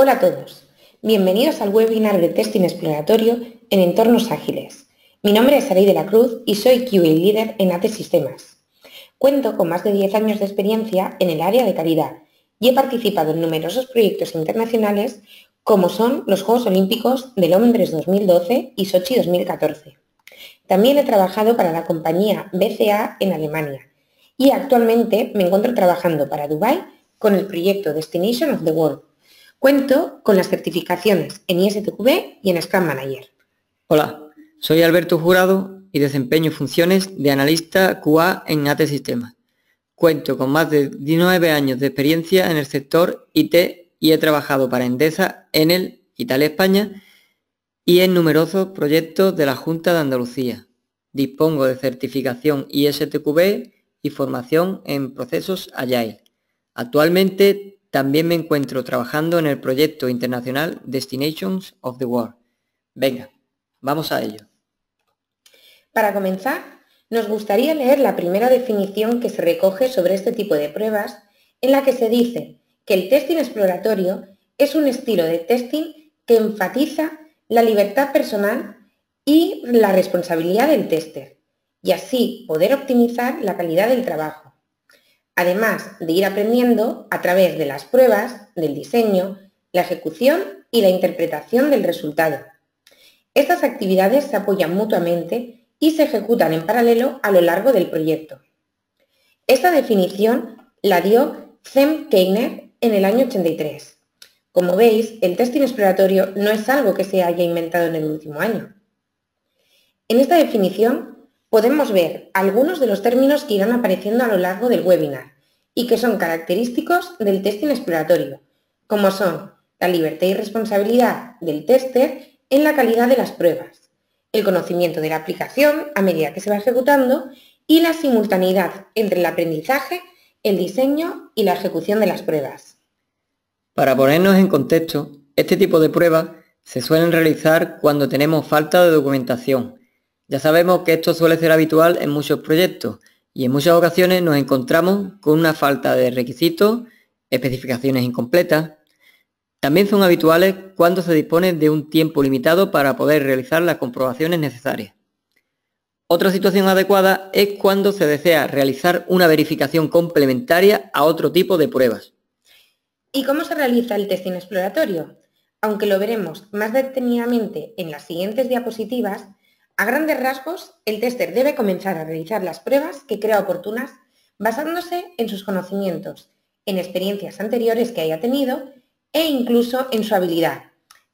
Hola a todos, bienvenidos al webinar de testing exploratorio en entornos ágiles. Mi nombre es Arey de la Cruz y soy QA Leader en AT Sistemas. Cuento con más de 10 años de experiencia en el área de calidad y he participado en numerosos proyectos internacionales como son los Juegos Olímpicos de Londres 2012 y Sochi 2014. También he trabajado para la compañía BCA en Alemania y actualmente me encuentro trabajando para Dubai con el proyecto Destination of the World, Cuento con las certificaciones en ISTQB y en Scrum Manager. Hola, soy Alberto Jurado y desempeño funciones de analista QA en AT Sistema. Cuento con más de 19 años de experiencia en el sector IT y he trabajado para Endesa, Enel, Italia España y en numerosos proyectos de la Junta de Andalucía. Dispongo de certificación ISTQB y formación en procesos Agile. Actualmente también me encuentro trabajando en el proyecto internacional Destinations of the World. Venga, vamos a ello. Para comenzar, nos gustaría leer la primera definición que se recoge sobre este tipo de pruebas, en la que se dice que el testing exploratorio es un estilo de testing que enfatiza la libertad personal y la responsabilidad del tester, y así poder optimizar la calidad del trabajo además de ir aprendiendo a través de las pruebas, del diseño, la ejecución y la interpretación del resultado. Estas actividades se apoyan mutuamente y se ejecutan en paralelo a lo largo del proyecto. Esta definición la dio Zem Keiner en el año 83. Como veis, el testing exploratorio no es algo que se haya inventado en el último año. En esta definición podemos ver algunos de los términos que irán apareciendo a lo largo del webinar y que son característicos del testing exploratorio, como son la libertad y responsabilidad del tester en la calidad de las pruebas, el conocimiento de la aplicación a medida que se va ejecutando y la simultaneidad entre el aprendizaje, el diseño y la ejecución de las pruebas. Para ponernos en contexto, este tipo de pruebas se suelen realizar cuando tenemos falta de documentación ya sabemos que esto suele ser habitual en muchos proyectos y en muchas ocasiones nos encontramos con una falta de requisitos, especificaciones incompletas. También son habituales cuando se dispone de un tiempo limitado para poder realizar las comprobaciones necesarias. Otra situación adecuada es cuando se desea realizar una verificación complementaria a otro tipo de pruebas. ¿Y cómo se realiza el testing exploratorio? Aunque lo veremos más detenidamente en las siguientes diapositivas, a grandes rasgos, el tester debe comenzar a realizar las pruebas que crea oportunas basándose en sus conocimientos, en experiencias anteriores que haya tenido e incluso en su habilidad.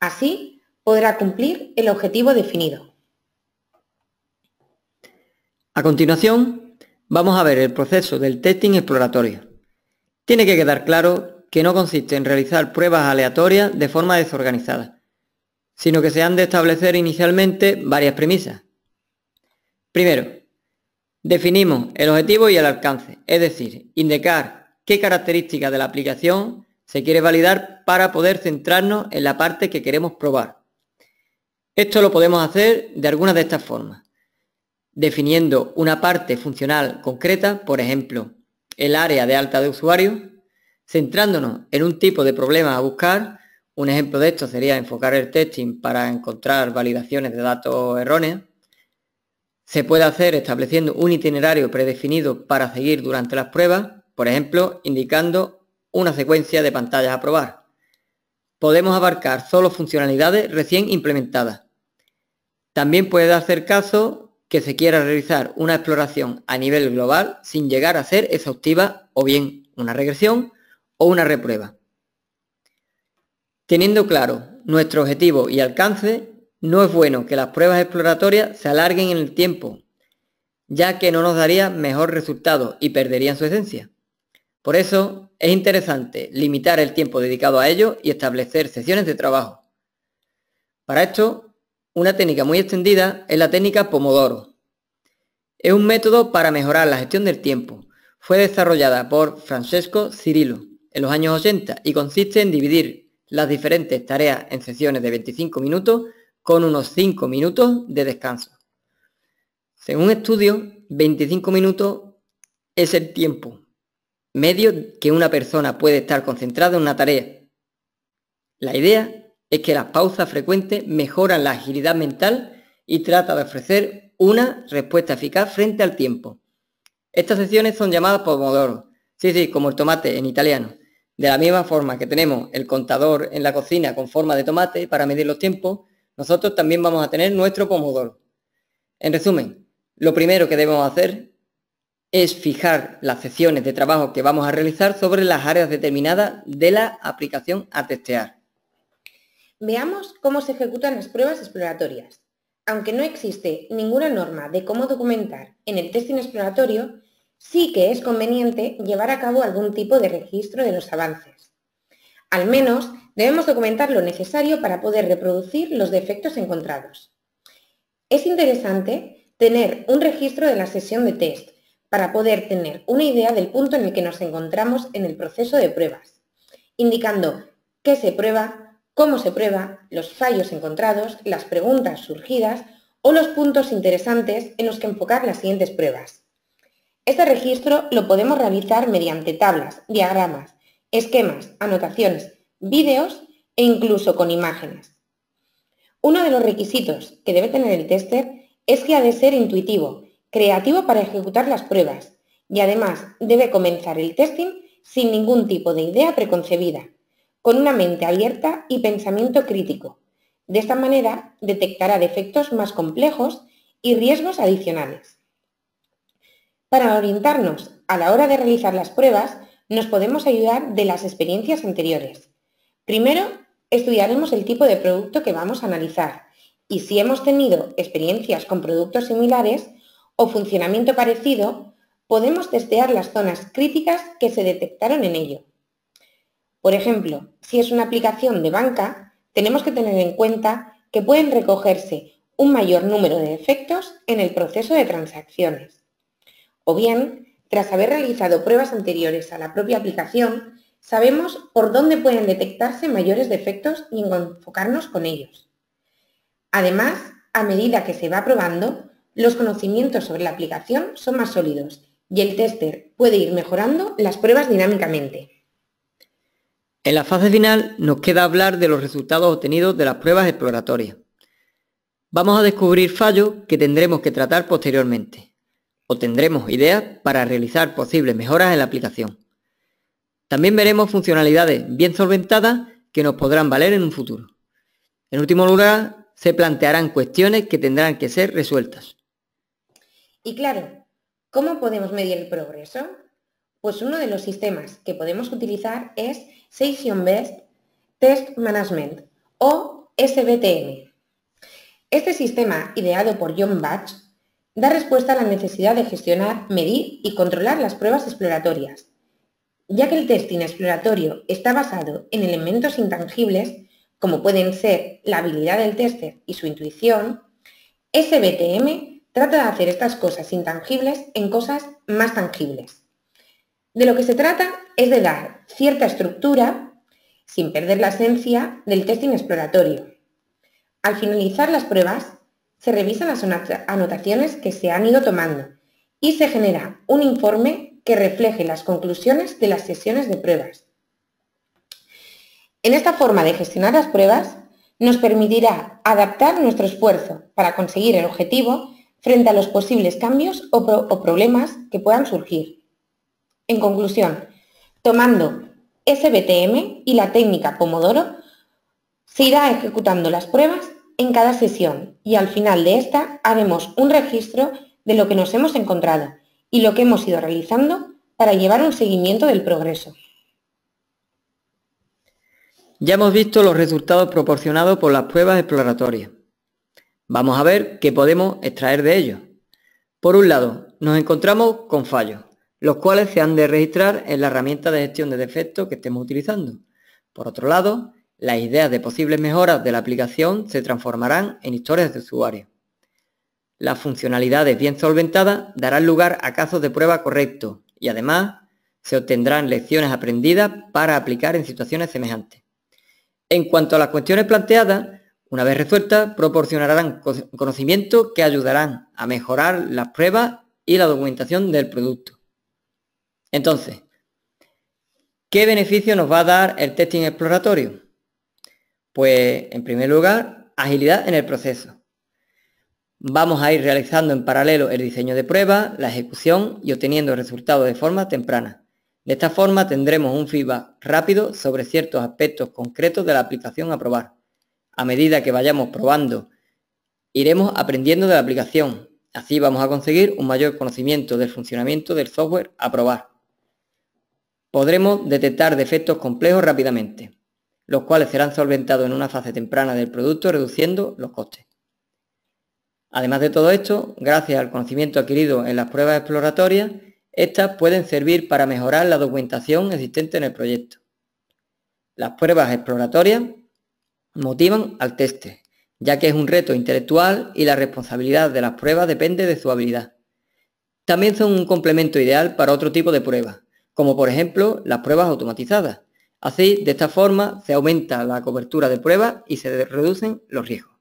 Así, podrá cumplir el objetivo definido. A continuación, vamos a ver el proceso del testing exploratorio. Tiene que quedar claro que no consiste en realizar pruebas aleatorias de forma desorganizada, sino que se han de establecer inicialmente varias premisas. Primero, definimos el objetivo y el alcance, es decir, indicar qué características de la aplicación se quiere validar para poder centrarnos en la parte que queremos probar. Esto lo podemos hacer de alguna de estas formas, definiendo una parte funcional concreta, por ejemplo, el área de alta de usuario, centrándonos en un tipo de problema a buscar un ejemplo de esto sería enfocar el testing para encontrar validaciones de datos erróneas. Se puede hacer estableciendo un itinerario predefinido para seguir durante las pruebas, por ejemplo, indicando una secuencia de pantallas a probar. Podemos abarcar solo funcionalidades recién implementadas. También puede hacer caso que se quiera realizar una exploración a nivel global sin llegar a ser exhaustiva o bien una regresión o una reprueba. Teniendo claro nuestro objetivo y alcance, no es bueno que las pruebas exploratorias se alarguen en el tiempo, ya que no nos daría mejor resultado y perderían su esencia. Por eso es interesante limitar el tiempo dedicado a ello y establecer sesiones de trabajo. Para esto, una técnica muy extendida es la técnica Pomodoro. Es un método para mejorar la gestión del tiempo. Fue desarrollada por Francesco Cirillo en los años 80 y consiste en dividir las diferentes tareas en sesiones de 25 minutos con unos 5 minutos de descanso. Según estudios, 25 minutos es el tiempo medio que una persona puede estar concentrada en una tarea. La idea es que las pausas frecuentes mejoran la agilidad mental y trata de ofrecer una respuesta eficaz frente al tiempo. Estas sesiones son llamadas pomodoro, sí, sí, como el tomate en italiano, de la misma forma que tenemos el contador en la cocina con forma de tomate para medir los tiempos, nosotros también vamos a tener nuestro pomodoro. En resumen, lo primero que debemos hacer es fijar las sesiones de trabajo que vamos a realizar sobre las áreas determinadas de la aplicación a testear. Veamos cómo se ejecutan las pruebas exploratorias. Aunque no existe ninguna norma de cómo documentar en el testing exploratorio, sí que es conveniente llevar a cabo algún tipo de registro de los avances. Al menos debemos documentar lo necesario para poder reproducir los defectos encontrados. Es interesante tener un registro de la sesión de test para poder tener una idea del punto en el que nos encontramos en el proceso de pruebas, indicando qué se prueba, cómo se prueba, los fallos encontrados, las preguntas surgidas o los puntos interesantes en los que enfocar las siguientes pruebas. Este registro lo podemos realizar mediante tablas, diagramas, esquemas, anotaciones, vídeos e incluso con imágenes. Uno de los requisitos que debe tener el tester es que ha de ser intuitivo, creativo para ejecutar las pruebas y además debe comenzar el testing sin ningún tipo de idea preconcebida, con una mente abierta y pensamiento crítico. De esta manera detectará defectos más complejos y riesgos adicionales. Para orientarnos a la hora de realizar las pruebas, nos podemos ayudar de las experiencias anteriores. Primero, estudiaremos el tipo de producto que vamos a analizar y si hemos tenido experiencias con productos similares o funcionamiento parecido, podemos testear las zonas críticas que se detectaron en ello. Por ejemplo, si es una aplicación de banca, tenemos que tener en cuenta que pueden recogerse un mayor número de efectos en el proceso de transacciones. O bien, tras haber realizado pruebas anteriores a la propia aplicación, sabemos por dónde pueden detectarse mayores defectos y enfocarnos con ellos. Además, a medida que se va probando, los conocimientos sobre la aplicación son más sólidos y el tester puede ir mejorando las pruebas dinámicamente. En la fase final nos queda hablar de los resultados obtenidos de las pruebas exploratorias. Vamos a descubrir fallos que tendremos que tratar posteriormente tendremos ideas para realizar posibles mejoras en la aplicación. También veremos funcionalidades bien solventadas que nos podrán valer en un futuro. En último lugar, se plantearán cuestiones que tendrán que ser resueltas. Y claro, ¿cómo podemos medir el progreso? Pues uno de los sistemas que podemos utilizar es Session Best Test Management o SBTM. Este sistema, ideado por John Batch, da respuesta a la necesidad de gestionar, medir y controlar las pruebas exploratorias. Ya que el testing exploratorio está basado en elementos intangibles, como pueden ser la habilidad del tester y su intuición, SBTM trata de hacer estas cosas intangibles en cosas más tangibles. De lo que se trata es de dar cierta estructura sin perder la esencia del testing exploratorio. Al finalizar las pruebas, se revisan las anotaciones que se han ido tomando y se genera un informe que refleje las conclusiones de las sesiones de pruebas. En esta forma de gestionar las pruebas nos permitirá adaptar nuestro esfuerzo para conseguir el objetivo frente a los posibles cambios o, problemas que puedan surgir. En conclusión, tomando SBTM y la técnica Pomodoro, se irá ejecutando las pruebas en cada sesión y al final de esta haremos un registro de lo que nos hemos encontrado y lo que hemos ido realizando para llevar un seguimiento del progreso. Ya hemos visto los resultados proporcionados por las pruebas exploratorias. Vamos a ver qué podemos extraer de ellos. Por un lado, nos encontramos con fallos, los cuales se han de registrar en la herramienta de gestión de defectos que estemos utilizando. Por otro lado, las ideas de posibles mejoras de la aplicación se transformarán en historias de usuario. Las funcionalidades bien solventadas darán lugar a casos de prueba correctos y además se obtendrán lecciones aprendidas para aplicar en situaciones semejantes. En cuanto a las cuestiones planteadas, una vez resueltas, proporcionarán conocimiento que ayudarán a mejorar las pruebas y la documentación del producto. Entonces, ¿qué beneficio nos va a dar el testing exploratorio? Pues, en primer lugar, agilidad en el proceso. Vamos a ir realizando en paralelo el diseño de pruebas, la ejecución y obteniendo resultados de forma temprana. De esta forma tendremos un feedback rápido sobre ciertos aspectos concretos de la aplicación a probar. A medida que vayamos probando, iremos aprendiendo de la aplicación. Así vamos a conseguir un mayor conocimiento del funcionamiento del software a probar. Podremos detectar defectos complejos rápidamente los cuales serán solventados en una fase temprana del producto reduciendo los costes. Además de todo esto, gracias al conocimiento adquirido en las pruebas exploratorias, estas pueden servir para mejorar la documentación existente en el proyecto. Las pruebas exploratorias motivan al teste, ya que es un reto intelectual y la responsabilidad de las pruebas depende de su habilidad. También son un complemento ideal para otro tipo de pruebas, como por ejemplo las pruebas automatizadas, Así, de esta forma, se aumenta la cobertura de pruebas y se reducen los riesgos.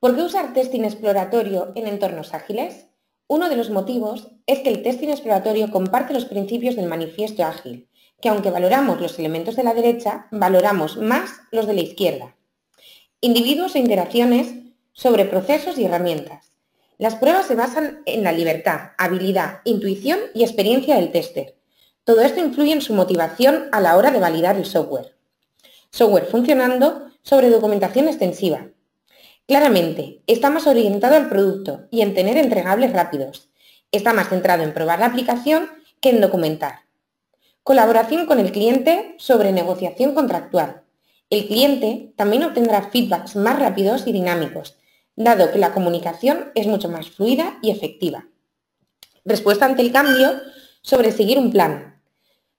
¿Por qué usar testing exploratorio en entornos ágiles? Uno de los motivos es que el testing exploratorio comparte los principios del manifiesto ágil, que aunque valoramos los elementos de la derecha, valoramos más los de la izquierda. Individuos e interacciones sobre procesos y herramientas. Las pruebas se basan en la libertad, habilidad, intuición y experiencia del tester. Todo esto influye en su motivación a la hora de validar el software. Software funcionando sobre documentación extensiva. Claramente, está más orientado al producto y en tener entregables rápidos. Está más centrado en probar la aplicación que en documentar. Colaboración con el cliente sobre negociación contractual. El cliente también obtendrá feedbacks más rápidos y dinámicos, dado que la comunicación es mucho más fluida y efectiva. Respuesta ante el cambio sobre seguir un plan,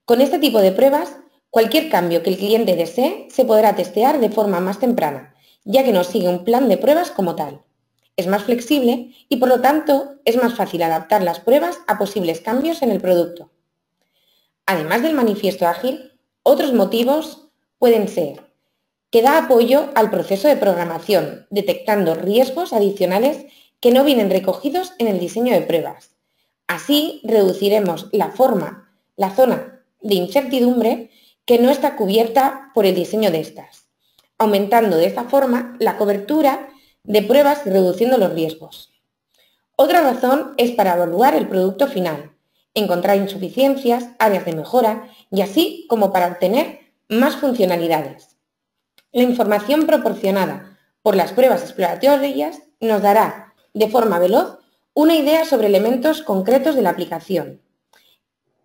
con este tipo de pruebas, cualquier cambio que el cliente desee se podrá testear de forma más temprana, ya que no sigue un plan de pruebas como tal. Es más flexible y por lo tanto es más fácil adaptar las pruebas a posibles cambios en el producto. Además del manifiesto ágil, otros motivos pueden ser que da apoyo al proceso de programación, detectando riesgos adicionales que no vienen recogidos en el diseño de pruebas. Así reduciremos la forma, la zona de incertidumbre que no está cubierta por el diseño de estas, aumentando de esta forma la cobertura de pruebas y reduciendo los riesgos. Otra razón es para evaluar el producto final, encontrar insuficiencias, áreas de mejora y así como para obtener más funcionalidades. La información proporcionada por las pruebas exploratorias nos dará, de forma veloz, una idea sobre elementos concretos de la aplicación,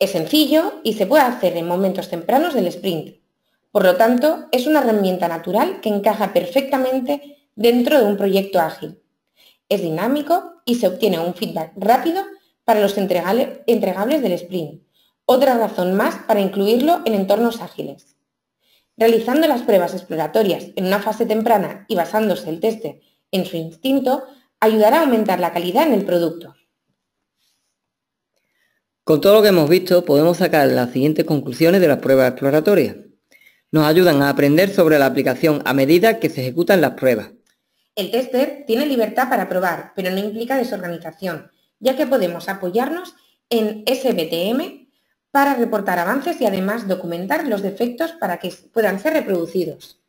es sencillo y se puede hacer en momentos tempranos del sprint. Por lo tanto, es una herramienta natural que encaja perfectamente dentro de un proyecto ágil. Es dinámico y se obtiene un feedback rápido para los entregables del sprint. Otra razón más para incluirlo en entornos ágiles. Realizando las pruebas exploratorias en una fase temprana y basándose el teste en su instinto, ayudará a aumentar la calidad en el producto. Con todo lo que hemos visto, podemos sacar las siguientes conclusiones de las pruebas exploratorias. Nos ayudan a aprender sobre la aplicación a medida que se ejecutan las pruebas. El tester tiene libertad para probar, pero no implica desorganización, ya que podemos apoyarnos en SBTM para reportar avances y además documentar los defectos para que puedan ser reproducidos.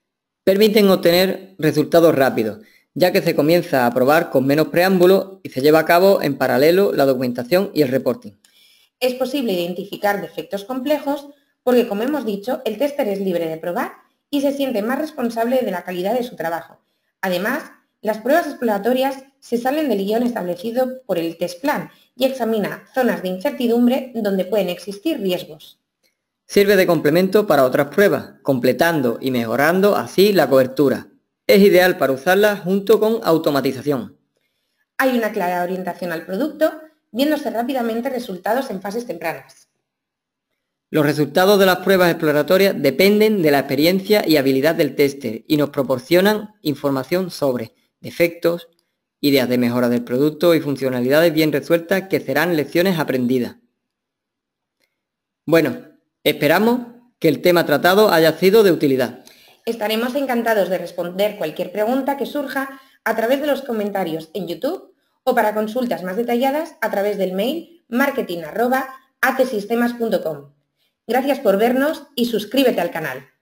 Permiten obtener resultados rápidos, ya que se comienza a probar con menos preámbulo y se lleva a cabo en paralelo la documentación y el reporting. Es posible identificar defectos complejos porque, como hemos dicho, el tester es libre de probar y se siente más responsable de la calidad de su trabajo. Además, las pruebas exploratorias se salen del guión establecido por el test plan y examina zonas de incertidumbre donde pueden existir riesgos. Sirve de complemento para otras pruebas, completando y mejorando así la cobertura. Es ideal para usarla junto con automatización. Hay una clara orientación al producto viéndose rápidamente resultados en fases tempranas. Los resultados de las pruebas exploratorias dependen de la experiencia y habilidad del tester y nos proporcionan información sobre defectos, ideas de mejora del producto y funcionalidades bien resueltas que serán lecciones aprendidas. Bueno, esperamos que el tema tratado haya sido de utilidad. Estaremos encantados de responder cualquier pregunta que surja a través de los comentarios en YouTube o para consultas más detalladas a través del mail marketing.atesistemas.com. Gracias por vernos y suscríbete al canal.